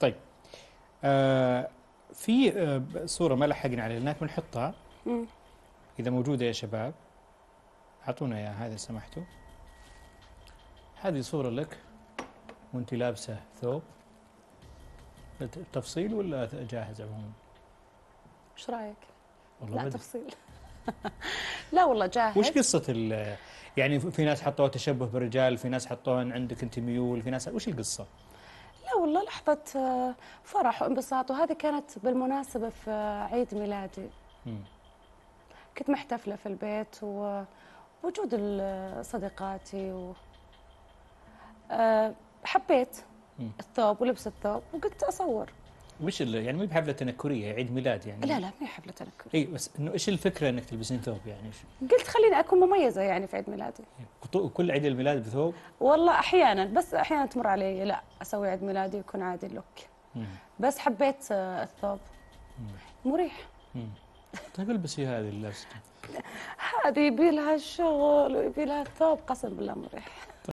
طيب آه في آه، صورة ما لحقنا عليها لكن بنحطها إذا موجودة يا شباب أعطونا إياها هذا سمحتوا هذه صورة لك وأنت لابسة ثوب تفصيل ولا جاهز عموما؟ ايش رايك؟ والله لا تفصيل لا والله جاهز وش قصة ال يعني في ناس حطوها تشبه بالرجال في ناس حطوها عندك انت ميول في ناس وش القصة؟ والله لحظة آه، فرح وانبساط وهذه كانت بالمناسبة في عيد ميلادي مم. كنت محتفلة في البيت ووجود آه، آه، صديقاتي و... حبيت الثوب ولبس الثوب وقلت أصور مش يعني مو بحفله تنكريه عيد ميلاد يعني لا لا ما حفله تنكريه اي بس انه ايش الفكره انك تلبسين ثوب يعني قلت خليني اكون مميزه يعني في عيد ميلادي كل عيد الميلاد بثوب والله احيانا بس احيانا تمر علي لا اسوي عيد ميلادي ويكون عادي اللوك بس حبيت آه، الثوب مريح طيب البسي هذه اللبسه هذه يبي لها الشغل ويبي لها الثوب قسم بالله مريح